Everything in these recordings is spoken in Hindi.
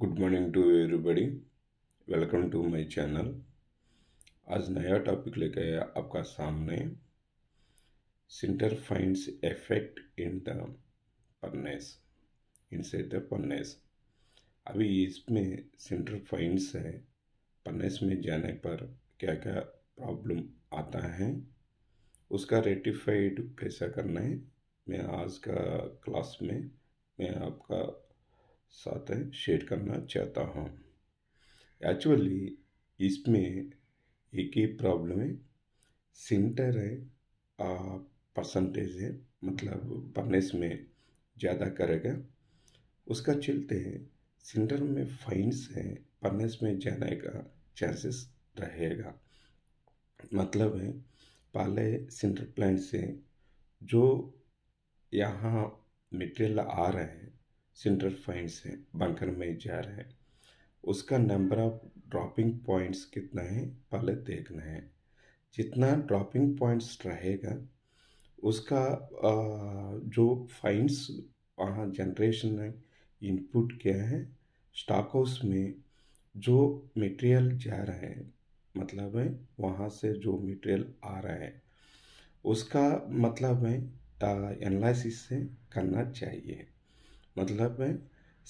good morning to everybody welcome to my channel आज नया टॉपिक लेके आया आपका सामने sinter fines effect in the fineness से द पन्नेस अभी इसमें सिंटर फाइंड्स है पन्नेस में जाने पर क्या क्या प्रॉब्लम आता है उसका रेटिफाइड कैसा करना है मैं आज का क्लास में मैं आपका साथ शेयर करना चाहता हूँ एक्चुअली इसमें एक ही प्रॉब्लम है सेंटर है परसेंटेज है मतलब परनेस में ज़्यादा करेगा उसका चलते हैं सेंटर में फाइंस है परनेस में जाने का चांसेस रहेगा मतलब है पहले सेंटर प्लान से जो यहाँ मटेरियल आ रहे हैं सेंट्रल फाइंड्स है बनकर में जा रहा है उसका नंबर ऑफ ड्रॉपिंग पॉइंट्स कितना है पहले देखना है जितना ड्रॉपिंग पॉइंट्स रहेगा उसका जो फाइंड्स वहाँ जनरेशन है इनपुट क्या है स्टॉक हाउस में जो मटेरियल जा रहा है मतलब है वहाँ से जो मटेरियल आ रहा है उसका मतलब है एनालिसिस से करना चाहिए मतलब है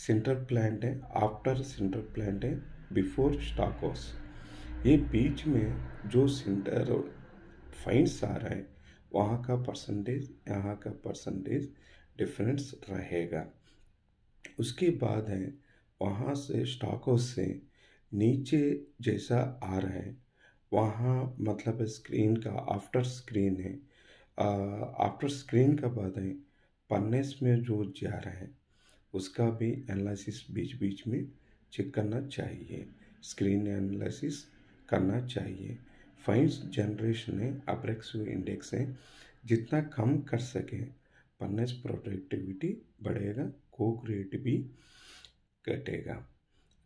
सेंट्रल प्लांट है आफ्टर सेंट्रल प्लांट है बिफोर स्टॉक हाउस ये बीच में जो सेंटर फाइंस आ रहा है वहाँ का परसेंटेज यहाँ का परसेंटेज डिफरेंस रहेगा उसके बाद है वहाँ से स्टॉक हाउस से नीचे जैसा आ रहा है वहाँ मतलब स्क्रीन का आफ्टर स्क्रीन है आफ्टर स्क्रीन का बाद है पन्नेस में जो जा रहा है उसका भी एनालिसिस बीच बीच में चेक करना चाहिए स्क्रीन एनालिसिस करना चाहिए फाइंस जनरेशन है अप्रेक्स इंडेक्स है जितना कम कर सके पन्नस प्रोडक्टिविटी बढ़ेगा कोक रेट भी घटेगा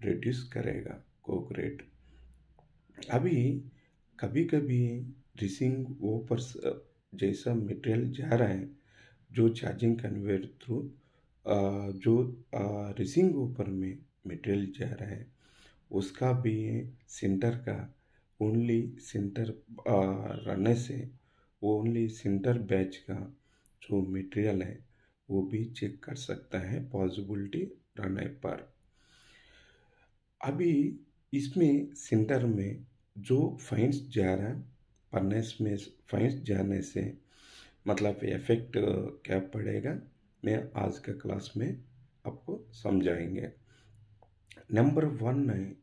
रिड्यूस करेगा कोक रेट अभी कभी कभी रिसिंग वो पर जैसा मटेरियल जा रहा है जो चार्जिंग कन्वेयर थ्रू जो रेसिंग ऊपर में मेटेरियल जा रहा है उसका भी सेंटर का ओनली सेंटर रहने से वो ओनली सेंटर बैच का जो मटेरियल है वो भी चेक कर सकता है पॉसिबिलिटी रहने पर अभी इसमें सेंटर में जो फाइंस जा रहा है पन्नेस में फाइंस जाने से मतलब इफेक्ट क्या पड़ेगा में आज का क्लास में आपको समझाएंगे नंबर वन में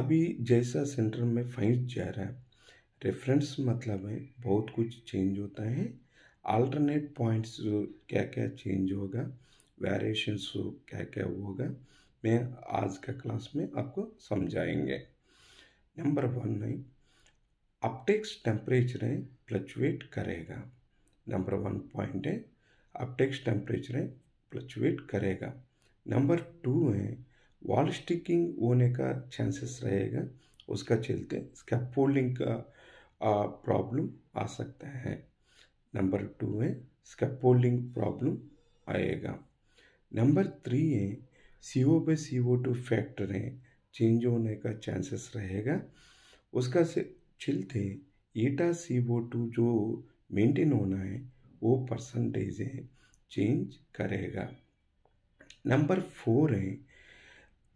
अभी जैसा सेंटर में फाइंड जा रहा है रेफरेंस मतलब है बहुत कुछ चेंज होता है अल्टरनेट पॉइंट्स क्या क्या चेंज होगा वेरिएशंस क्या क्या होगा मैं आज का क्लास में आपको समझाएंगे नंबर वन में अपटेक्स टेम्परेचर फ्लक्चुएट करेगा नंबर वन पॉइंट है अपटेक्स टेम्परेचरें फ्लक्चुएट करेगा नंबर टू है वॉल स्टिकिंग होने का चांसेस रहेगा उसका चलते इसका फोल्डिंग का प्रॉब्लम आ सकता है नंबर टू है इसका फोल्डिंग प्रॉब्लम आएगा नंबर थ्री है सी ओ पे सी ओ टू फैक्टर है चेंज होने का चांसेस रहेगा उसका से चलते ईटा सी ओ टू जो मेंटेन होना है वो परसेंटेजें चेंज करेगा नंबर फोर है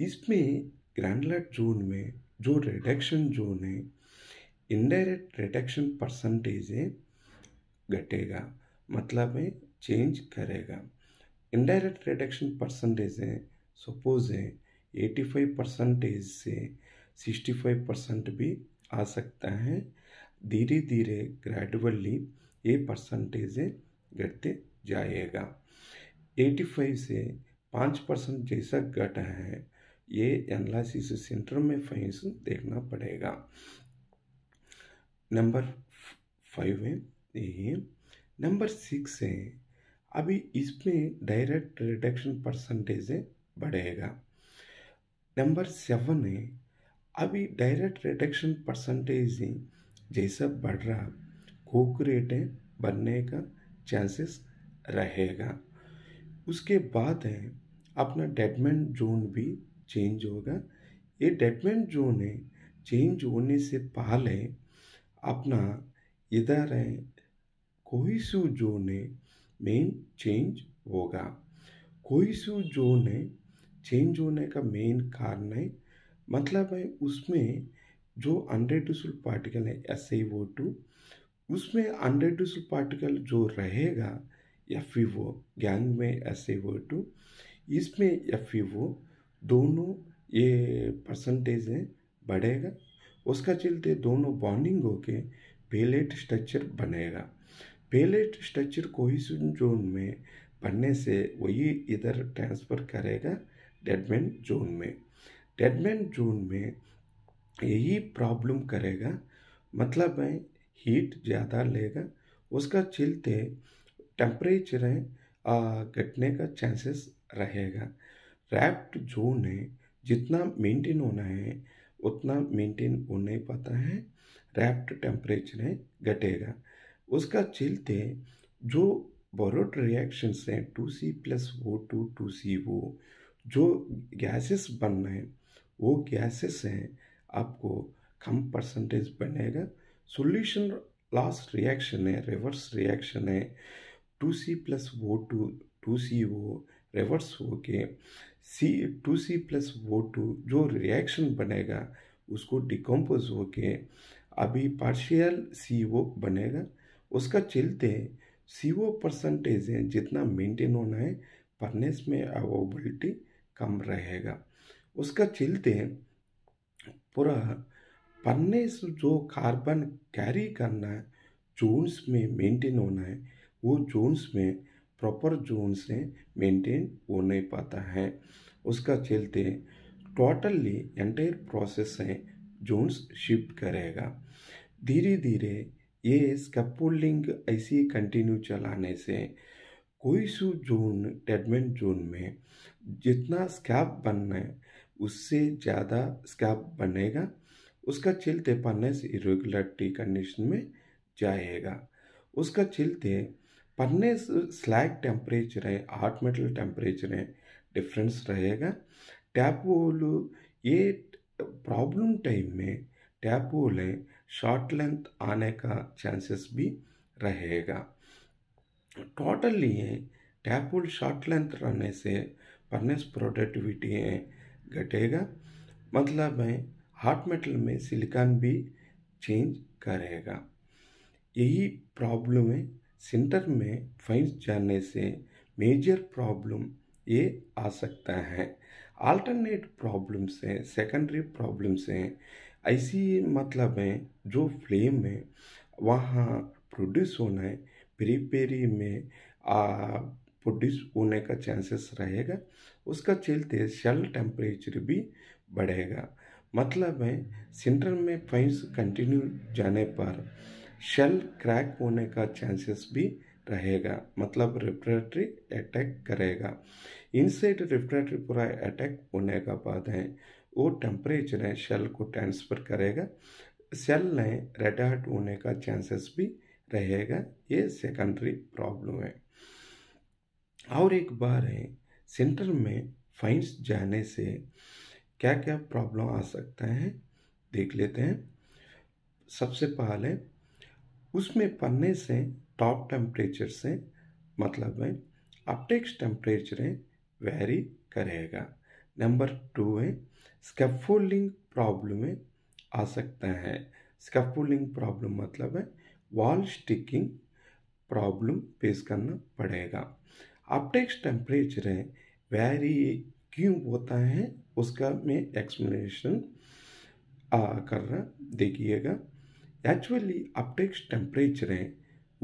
इसमें ग्रैंडलर जोन में जो रिडक्शन जोन है इनडायरेक्ट रिडक्शन परसेंटेजें घटेगा मतलब है चेंज करेगा इनडायरेक्ट रिडक्शन परसेंटेज है सपोज है एटी फाइव परसेंटेज से सिक्सटी फाइव परसेंट भी आ सकता है धीरे धीरे ग्रेजुअली ये परसेंटेज घटते जाएगा 85 से पाँच परसेंट जैसा घटा है ये एनालिसिस सेंटर में फाइंस देखना पड़ेगा नंबर फाइव है ये नंबर सिक्स है अभी इसमें डायरेक्ट रिडक्शन परसेंटेज बढ़ेगा नंबर सेवन है अभी डायरेक्ट रिडक्शन परसेंटेज जैसा बढ़ रहा कोक्रेटें बनने का चांसेस रहेगा उसके बाद है अपना डेडमेंट जोन भी चेंज होगा ये डेडमेंट जोन है चेंज होने से पहले अपना इधर है कोई सू जोन है मेन चेंज होगा कोई सू जोन है चेंज होने का मेन कारण है मतलब है उसमें जो अनरेड्यूसल पार्टिकल है एस आई वो टू उसमें अनरेड्यूस्ड पार्टिकल जो रहेगा एफ ई वो गैंग में एस ए वो टू इसमें एफ ई वो दोनों ये परसेंटेज है बढ़ेगा उसका चलते दोनों बॉन्डिंग होके पेलेट स्ट्रक्चर बनेगा पेलेट स्ट्रक्चर कोहिसन जोन में बनने से वही इधर ट्रांसफ़र करेगा डेडमैन जोन में डेडमैन जोन में यही प्रॉब्लम करेगा मतलब है हीट ज़्यादा लेगा उसका चलते टेम्परेचर घटने का चांसेस रहेगा रैप्ट जोन है जितना मेंटेन होना है उतना मेंटेन हो नहीं पाता है रैप्ट टेम्परेचर घटेगा उसका चलते जो बोरोट रिएक्शंस हैं two C plus O two two C O जो गैसेस बन रहे हैं वो गैसेस हैं आपको कम परसेंटेज बनेगा solution रिवर्स reaction है सी प्लस है two two C O reverse होके C two C plus O two जो रिएक्शन बनेगा उसको डिकम्पोज होके अभी पार्शियल सी ओ बनेगा उसका चलते सी ओ परसेंटेज है जितना मेंटेन होना है फर्नेस में अवेबिलिटी कम रहेगा उसका चलते पूरा पन्ने से जो कार्बन कैरी करना है जोन्स में मेंटेन होना है वो जोन्स में प्रॉपर जोन से मेंटेन हो नहीं पाता है उसका चलते टोटली एंटायर प्रोसेस है जोन्स शिफ्ट करेगा धीरे धीरे ये ऐसे ही कंटिन्यू चलाने से कोई सू जोन डेडमेंट जोन में जितना स्कैप बनना है उससे ज़्यादा स्कैप बनेगा उसका छिल से इरेगुलरिटी कंडीशन में जाएगा उसका छिलते पन्ने स्लैग टेम्परेचर है हार्ट मेटल टेम्परेचर है डिफरेंस रहेगा टैप वोल ये प्रॉब्लम टाइम में टैप वोल है शॉर्ट लेंथ आने का चांसेस भी रहेगा totally tap hole short length रहने से पन्नेस प्रोडक्टिविटी है घटेगा मतलब है हार्ट मेटल में सिलिकॉन भी चेंज करेगा यही प्रॉब्लम है सेंटर में फाइंस जाने से मेजर प्रॉब्लम ये आ सकता है अल्टरनेट प्रॉब्लम्स हैं सेकेंडरी प्रॉब्लम्स हैं ऐसी मतलब है जो फ्लेम है वहाँ प्रोड्यूस होना है पेरी में प्रोड्यूस होने का चांसेस रहेगा उसका चलते सेल टेम्परेचर भी बढ़ेगा मतलब है सेंटर में फाइव्स कंटिन्यू जाने पर शेल क्रैक होने का चांसेस भी रहेगा मतलब रेफ्रेटरी अटैक करेगा इनसाइड रेफ्रेटरी पूरा अटैक होने का बाद है वो टेम्परेचर है शेल को ट्रांसफर करेगा सेल ने रेड हार्ट होने का चांसेस भी रहेगा ये सेकेंडरी प्रॉब्लम है और एक बार है सेंटर में फाइंस जाने से क्या क्या प्रॉब्लम आ सकते हैं देख लेते हैं सबसे पहले उसमें पन्ने से टॉप टेम्परेचर से मतलब है अपटेक्स टेम्परेचर वेरी करेगा नंबर टू है स्कैफोल्डिंग प्रॉब्लम में आ सकता है स्कैफोल्डिंग प्रॉब्लम मतलब है वॉल स्टिकिंग प्रॉब्लम फेस करना पड़ेगा अपटेक्स टेम्परेचर वेरी क्यों होता है उसका मैं एक्सप्लेनेशन कर रहा देखिएगा एक्चुअली अपटेक्स टेम्परेचर है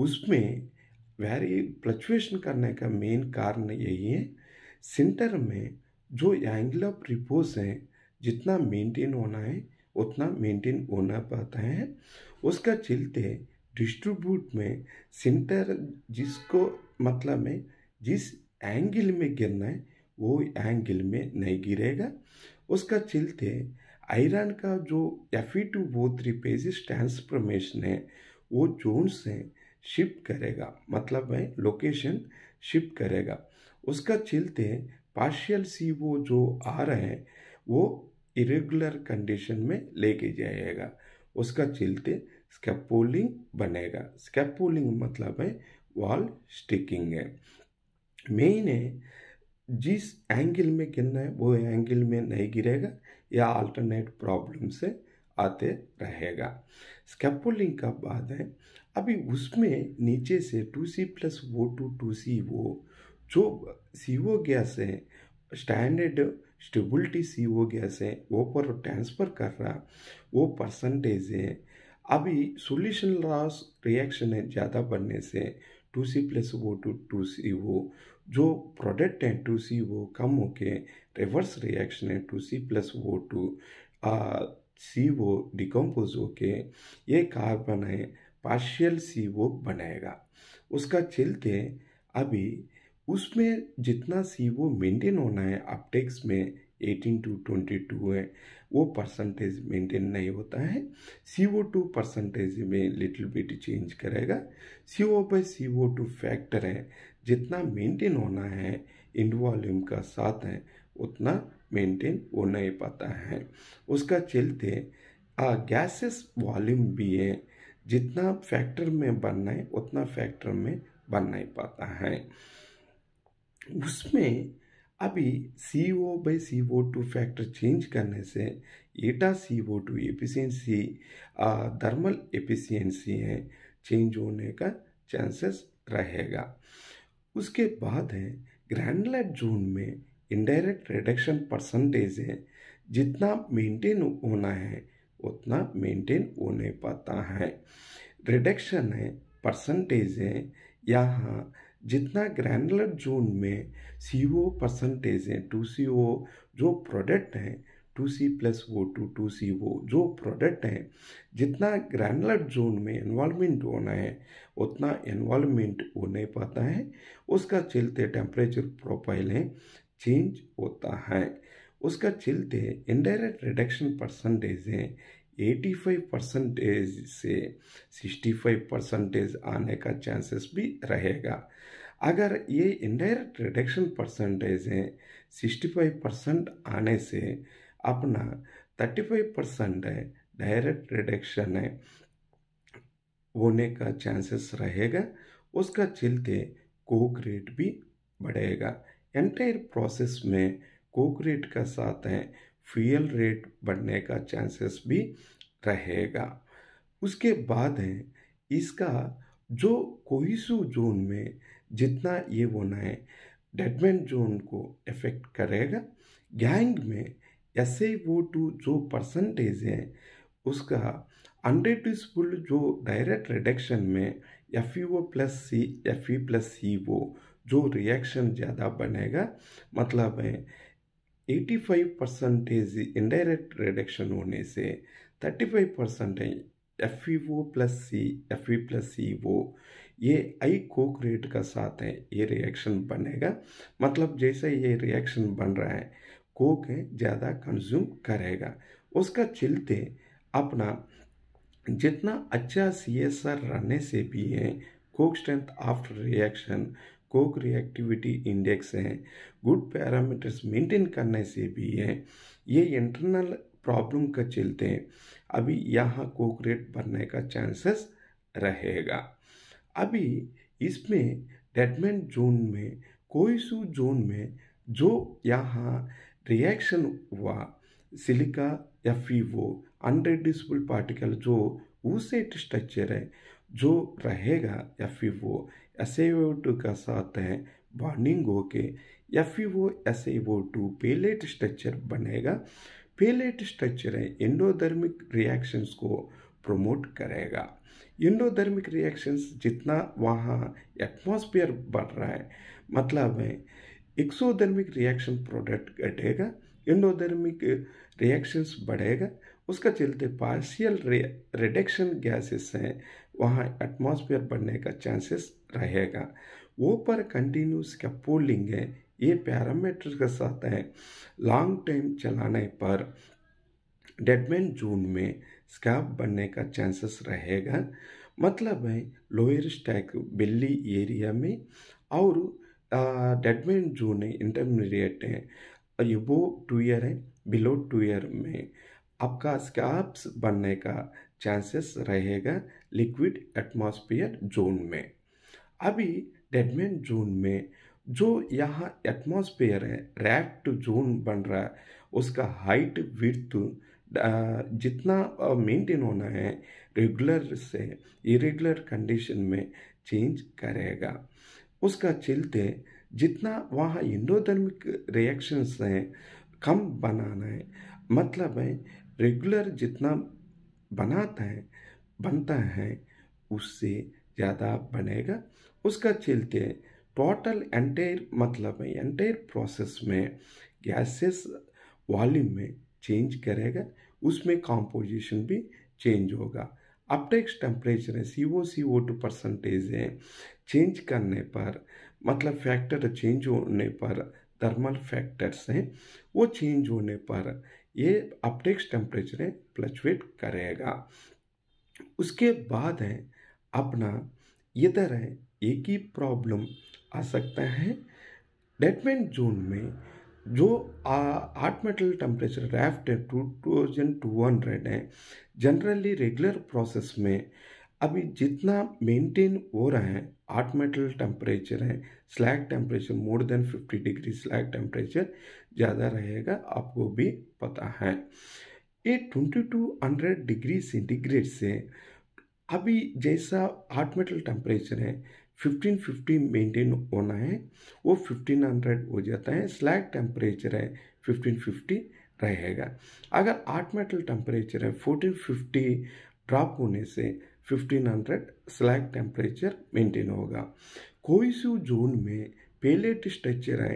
उसमें वेरी फ्लक्चुएशन करने का मेन कारण यही है सेंटर में जो एंगल ऑफ रिपोज है जितना मेंटेन होना है उतना मेंटेन होना पाता है उसका चलते डिस्ट्रीब्यूट में सेंटर जिसको मतलब में जिस एंगल में गिरना है वो एंगल में नहीं गिरेगा उसका चलते आयरन का जो F E e two O three phases transformation है वो जोन से शिफ्ट करेगा मतलब है लोकेशन शिफ्ट करेगा उसका चलते पार्शियल सी वो जो आ रहे हैं वो इरेगुलर कंडीशन में लेके जाएगा उसका चलते स्कैपोलिंग बनेगा स्कैपोलिंग मतलब है वॉल स्टिकिंग है मेन है जिस एंगल में गिरना है वो एंगल में नहीं गिरेगा या अल्टरनेट प्रॉब्लम से आते रहेगा स्कैपोलिंग का बात है अभी उसमें नीचे से two C plus O two two C O जो सी ओ गैस है standard stability C O gas है वो पर ट्रांसफ़र कर रहा वो परसेंटेज है अभी सोल्यूशन लॉस रिएक्शन है ज़्यादा बढ़ने से two C plus O two two C O जो प्रोडक्ट है टू सी वो कम होके रिवर्स रिएक्शन है two C plus O two C O decompose होके ये कार्बन है पार्शियल सी वो बनाएगा उसका के अभी उसमें जितना सी वो मेंटेन होना है अपटेक्स में एटीन टू ट्वेंटी टू है वो परसेंटेज मेंटेन नहीं होता है सी ओ टू परसेंटेज में लिटिल बिट चेंज करेगा सी ओ पे सी ओ टू फैक्टर है जितना मेंटेन होना है इंड वॉल्यूम का साथ है उतना मेंटेन हो नहीं पाता है उसका चलते गैसेस वॉल्यूम भी है जितना फैक्टर में बनना है उतना फैक्टर में बन नहीं पाता है उसमें अभी C O by C O two factor change करने से eta C O two efficiency thermal efficiency है चेंज होने का चांसेस रहेगा उसके बाद है ग्रैंडलेट जोन में इनडायरेक्ट रिडक्शन परसेंटेज है जितना मेंटेन होना है उतना मेंटेन होने पाता है रिडक्शन है परसेंटेज है यहाँ जितना ग्रैनुलर जोन में सी ओ परसेंटेज हैं टू सी ओ जो प्रोडक्ट हैं two C plus O two two C O जो प्रोडक्ट हैं जितना ग्रैनुलर जोन में इन्वॉल्वमेंट होना है उतना इन्वॉल्वमेंट हो नहीं पाता है उसका चलते टेम्परेचर प्रोफाइल है चेंज होता है उसका चलते इनडायरेक्ट रिडक्शन परसेंटेज है 85 परसेंटेज से 65 परसेंटेज आने का चांसेस भी रहेगा अगर ये इनडायरेक्ट रिडक्शन परसेंटेज है सिक्सटी फाइव परसेंट आने से अपना थर्टी फाइव परसेंट है डायरेक्ट रिडक्शन है होने का चांसेस रहेगा उसका चलते कोक रेट भी बढ़ेगा एंटायर प्रोसेस में कोक रेट का साथ है फ्यूल रेट बढ़ने का चांसेस भी रहेगा उसके बाद है इसका जो कोईसू जोन में जितना ये होना है डेडमैन जोन को इफेक्ट करेगा गैंग में एस ए वो टू जो परसेंटेज है उसका अनरेटिसफुल जो डायरेक्ट रिडक्शन में F E O plus C F E plus C O जो रिएक्शन ज़्यादा बनेगा मतलब है eighty five percentage indirect reduction होने से thirty five percentage F E O plus C F E plus C O ये आई को क्रिएट का साथ है ये रिएक्शन बनेगा मतलब जैसे ये रिएक्शन बन रहा है कोक है ज़्यादा कंज्यूम करेगा उसका चिलते अपना जितना अच्छा सी एस आर रहने से भी है coke strength after reaction coke reactivity index है गुड पैरामीटर्स मेंटेन करने से भी है ये इंटरनल प्रॉब्लम का चलते हैं अभी यहाँ कोक रेट बनने का चांसेस रहेगा अभी इसमें डेडमेंट जोन में कोई सू जोन में जो यहाँ रिएक्शन हुआ सिलिका या वो अनरेड्यूसिबल पार्टिकल जो ऊसेट स्ट्रक्चर है जो रहेगा या फिर वो वो टू का साथ है बॉन्डिंग के या फिर वो वो टू पेलेट स्ट्रक्चर बनेगा पेलेट स्ट्रक्चर है एंडोधर्मिक रिएक्शंस को प्रमोट करेगा इंडोधर्मिक रिएक्शंस जितना वहाँ एटमॉस्फेयर बढ़ रहा है मतलब है एक्सोधर्मिक रिएक्शन प्रोडक्ट घटेगा इंडोधर्मिक रिएक्शंस बढ़ेगा उसका चलते पार्शियल रिडक्शन गैसेस हैं वहाँ एटमॉस्फेयर बढ़ने का चांसेस रहेगा वो पर कंटिन्यूस का पोलिंग है ये पैरामीटर के साथ है लॉन्ग टाइम चलाने पर डेडमैन जून में स्कैप बनने का चांसेस रहेगा मतलब है लोअर स्टैक बिल्ली एरिया में और डेडमेन जोन है इंटरमीडिएट है एबो टू ईयर है बिलो टू ईयर में आपका स्कैप्स बनने का चांसेस रहेगा लिक्विड एटमॉस्फेयर जोन में अभी डेडमेन जोन में जो यहाँ एटमॉस्फेयर है रैप्ट जोन बन रहा है उसका हाइट विथ जितना मेंटेन होना है रेगुलर से इरेगुलर कंडीशन में चेंज करेगा उसका चलते जितना वहाँ इंडोधर्मिक रिएक्शंस हैं कम बनाना है मतलब है रेगुलर जितना बनाता है बनता है उससे ज़्यादा बनेगा उसका चलते टोटल एंटायर मतलब एंटायर प्रोसेस में गैसेस वॉल्यूम में चेंज करेगा उसमें कॉम्पोजिशन भी चेंज होगा अपटेक्स टेम्परेचर है C O C O two percentage है चेंज करने पर मतलब फैक्टर चेंज होने पर थर्मल फैक्टर्स हैं वो चेंज होने पर ये अपटेक्स टेम्परेचर है फ्लक्चुएट करेगा उसके बाद है अपना इधर है एक ही प्रॉब्लम आ सकता है डेटमेंट जोन में जो हार्ट मेटल टेम्परेचर रैफ्ट है टू थाउजेंड टू हंड्रेड है जनरली रेगुलर प्रोसेस में अभी जितना मेंटेन हो रहा है हार्ट मेटल टेम्परेचर है slag temperature more than fifty degree slag temperature ज़्यादा रहेगा आपको भी पता है ये twenty two hundred degree centigrade से अभी जैसा हार्ट मेटल टेम्परेचर है फिफ्टीन फिफ्टी मेंटेन होना है वो फिफ्टीन हंड्रेड हो जाता है स्लैग टेम्परेचर है फिफ्टीन फिफ्टी रहेगा अगर आर्ट मेटल टेम्परेचर है फोर्टीन फिफ्टी ड्रॉप होने से fifteen hundred slag temperature maintain होगा कोई सी जोन में पेलेट स्ट्रक्चर है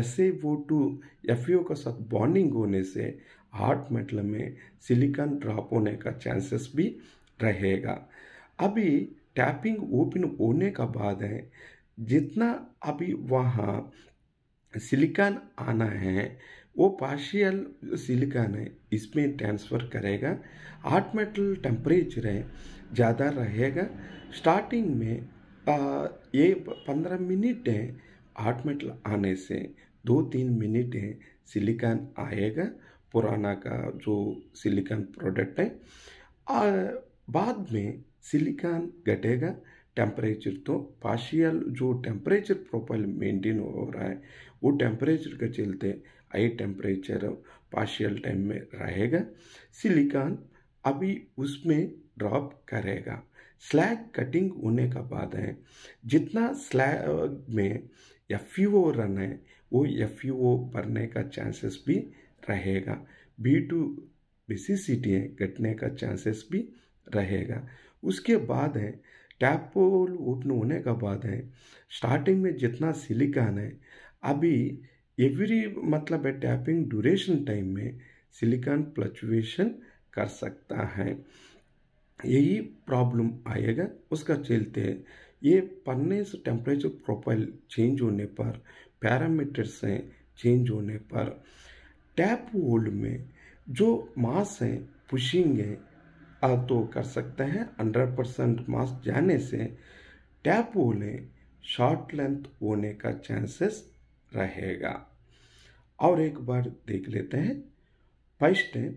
S A O two F का साथ बॉन्डिंग होने से हार्ट मेटल में सिलिकॉन ड्रॉप होने का चांसेस भी रहेगा अभी टैपिंग ओपन होने का बाद है जितना अभी वहाँ सिलिकॉन आना है वो पार्शियल सिलिकॉन है इसमें ट्रांसफ़र करेगा हार्ट मेटल टेम्परेचर है ज़्यादा रहेगा स्टार्टिंग में आ, ये पंद्रह मिनट है हार्ट मेटल आने से दो तीन मिनट है सिलिकॉन आएगा पुराना का जो सिलिकॉन प्रोडक्ट है और बाद में सिलिकॉन घटेगा टेम्परेचर तो पार्शियल जो टेम्परेचर प्रोफाइल मेंटेन हो रहा है वो टेम्परेचर के चलते हाई टेम्परेचर पार्शियल टाइम में रहेगा सिलिकॉन अभी उसमें ड्रॉप करेगा स्लैग कटिंग होने का बाद है जितना स्लैग में एफ रन है वो एफ भरने का चांसेस भी रहेगा B two B C basicity घटने का चांसेस भी रहेगा उसके बाद है टैप पोल ओपन होने का बाद है स्टार्टिंग में जितना सिलिकॉन है अभी एवरी मतलब है टैपिंग ड्यूरेशन टाइम में सिलिकॉन फ्लक्चुएशन कर सकता है यही प्रॉब्लम आएगा उसका चलते हैं ये पन्ने से टेम्परेचर प्रोफाइल चेंज होने पर पैरामीटर्स हैं चेंज होने पर टैप होल्ड में जो मास है पुशिंग है तो कर सकते हैं हंड्रेड परसेंट मास्क जाने से टैप होने शॉर्ट लेंथ होने का चांसेस रहेगा और एक बार देख लेते हैं फर्स्ट है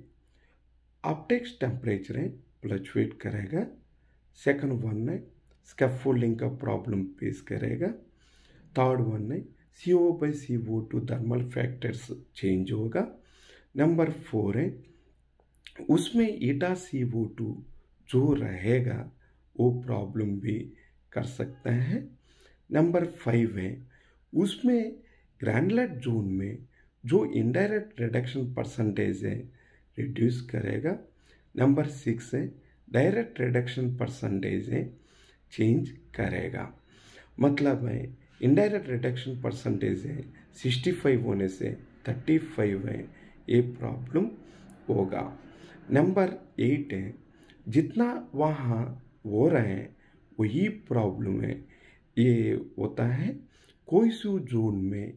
ऑप्टिक्स टेम्परेचर फ्लक्चुएट करेगा सेकंड वन है स्कैफोल्डिंग का प्रॉब्लम फेस करेगा थर्ड वन है C O by C O two thermal factors change होगा नंबर फोर है उसमें ईटा सी वो टू जो रहेगा वो प्रॉब्लम भी कर सकते हैं नंबर फाइव है उसमें ग्रैंडलेट जोन में जो इनडायरेक्ट रिडक्शन परसेंटेज है रिड्यूस करेगा नंबर सिक्स है डायरेक्ट रिडक्शन परसेंटेज है चेंज करेगा मतलब है इनडायरेक्ट रिडक्शन परसेंटेज है सिक्सटी फाइव होने से थर्टी फाइव है ये प्रॉब्लम होगा नंबर एट है जितना वहाँ हो रहे हैं वही प्रॉब्लम है ये होता है कोई सू जोन में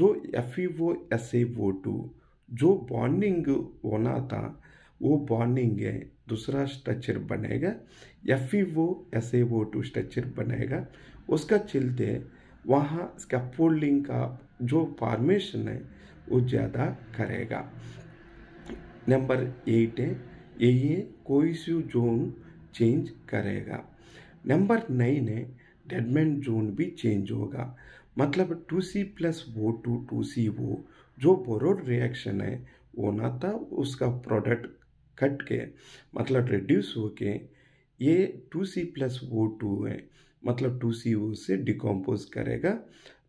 जो एफ ई वो एस ए वो टू जो बॉन्डिंग होना था वो बॉन्डिंग है दूसरा स्ट्रक्चर बनेगा एफ ई वो S A O to structure बनेगा उसका चलते वहाँ स्कैपोल्डिंग का जो फॉर्मेशन है वो ज़्यादा करेगा नंबर 8 ए ए कोई ຊ ઝોન चेंज करेगा नंबर 9 ને ડેડ મેન ઝોન ભી ચેન્જ હોગા મતલબ 2c+o2 2co જો બોરો રિએક્શન હે ઓના તા uska પ્રોડક્ટ ઘટકે મતલબ રિડ્યુસ હોકે એ 2c+o2 મતલબ 2co સે ડિકોમ્પોઝ કરેગા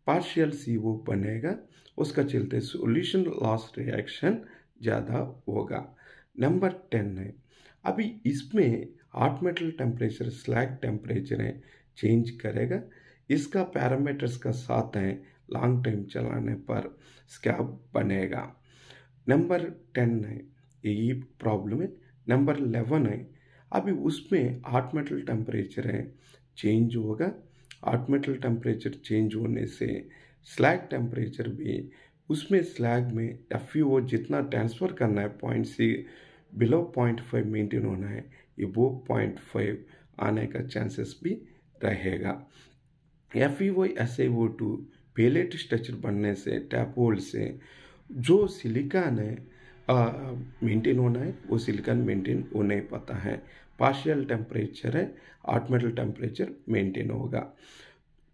પાર્શિયલ co બનેગા uska ચલતે સોલ્યુશન લોસ્ટ રિએક્શન ज़्यादा होगा नंबर टेन है अभी इसमें hot metal temperature slag temperature है चेंज करेगा इसका पैरामीटर्स का साथ है लॉन्ग टाइम चलाने पर स्कैब बनेगा नंबर टेन है यही प्रॉब्लम है नंबर इलेवन है अभी उसमें हॉट मेटल टेम्परेचर है चेंज होगा हॉट मेटल टेम्परेचर चेंज होने से स्लैग टेम्परेचर भी उसमें स्लैग में एफ वो जितना ट्रांसफ़र करना है पॉइंट से बिलो पॉइंट फाइव मेंटेन होना है ये वो पॉइंट फाइव आने का चांसेस भी रहेगा F e O S A O to pellet structure बनने से टैप होल्ड से जो सिलिकॉन है मेंटेन होना है वो सिलिकॉन मेंटेन हो नहीं पाता है पार्शियल टेम्परेचर है आटमेटल टेम्परेचर मेंटेन होगा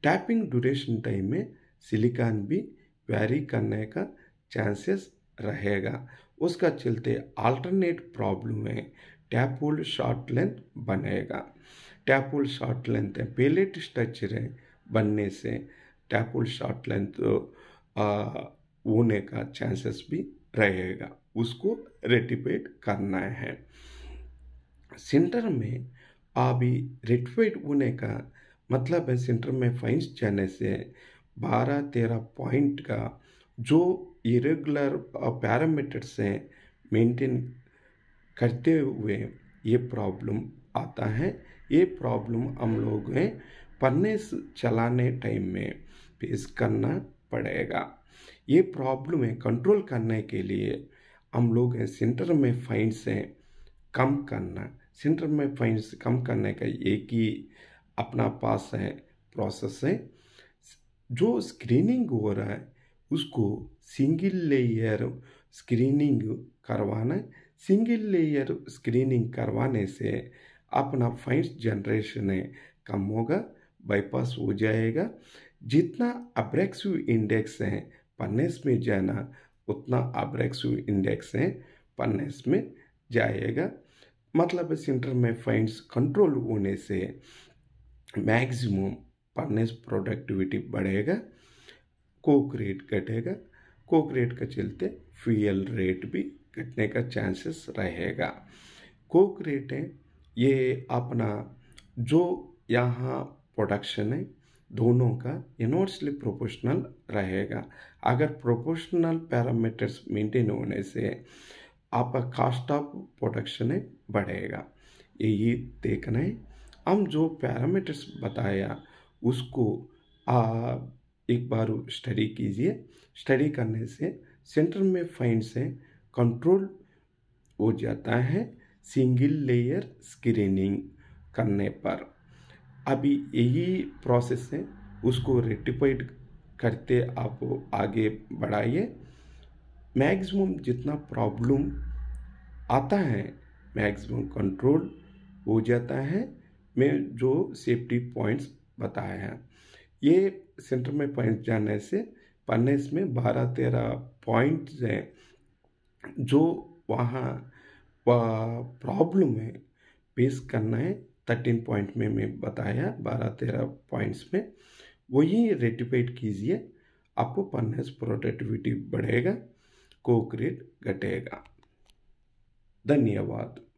टैपिंग ड्यूरेशन टाइम में सिलिकॉन भी वेरी करने का चांसेस रहेगा उसका चलते अल्टरनेट प्रॉब्लम में टैपुल शॉर्ट लेंथ बनेगा टैपुल शॉर्ट लेंथ है पेलेट है बनने से टैपुल शॉर्ट लेंथ होने का चांसेस भी रहेगा उसको रेटिपेट करना है सेंटर में अभी रेटिपेट होने का मतलब है सेंटर में फाइंस जाने से बारह तेरह पॉइंट का जो इरेगुलर पैरामीटर्स हैं मेंटेन करते हुए ये प्रॉब्लम आता है ये प्रॉब्लम हम लोग पन्ने चलाने टाइम में फेस करना पड़ेगा ये प्रॉब्लम है कंट्रोल करने के लिए हम लोग सेंटर में फाइंड हैं कम करना सेंटर में फाइंड कम करने का एक ही अपना पास है प्रोसेस है जो स्क्रीनिंग हो रहा है उसको सिंगल लेयर स्क्रीनिंग करवाना सिंगल लेयर स्क्रीनिंग करवाने से अपना फाइंस जनरेशन है कम होगा बाईपास हो जाएगा जितना अब्रेक्सिव इंडेक्स है पन्नेस में जाना उतना अब्रेक्सिव इंडेक्स है पन्नेस में जाएगा मतलब सेंटर में फाइंड्स कंट्रोल होने से मैक्सिमम फर्नेस प्रोडक्टिविटी बढ़ेगा कोक रेट घटेगा कोक रेट का चलते फ्यूल रेट भी घटने का चांसेस रहेगा कोक रेट है ये अपना जो यहाँ प्रोडक्शन है दोनों का इनवर्सली प्रोपोर्शनल रहेगा अगर प्रोपोर्शनल पैरामीटर्स मेंटेन होने से आपका कास्ट ऑफ प्रोडक्शन है बढ़ेगा यही देखना है हम जो पैरामीटर्स बताया उसको आप एक बार स्टडी कीजिए स्टडी करने से सेंटर में फाइंड से कंट्रोल हो जाता है सिंगल लेयर स्क्रीनिंग करने पर अभी यही प्रोसेस है उसको रेटिफाइड करते आप आगे बढ़ाइए मैक्सिमम जितना प्रॉब्लम आता है मैक्सिमम कंट्रोल हो जाता है मैं जो सेफ्टी पॉइंट्स बताए हैं ये सेंटर में पॉइंट जाने से पढ़ने इसमें बारह तेरह पॉइंट्स हैं जो वहाँ प्रॉब्लम है पेस करना है थर्टीन पॉइंट में मैं बताया बारह तेरह पॉइंट्स में वही रेटिपेट कीजिए आपको पन्नेस प्रोडक्टिविटी बढ़ेगा कोक्रेट घटेगा धन्यवाद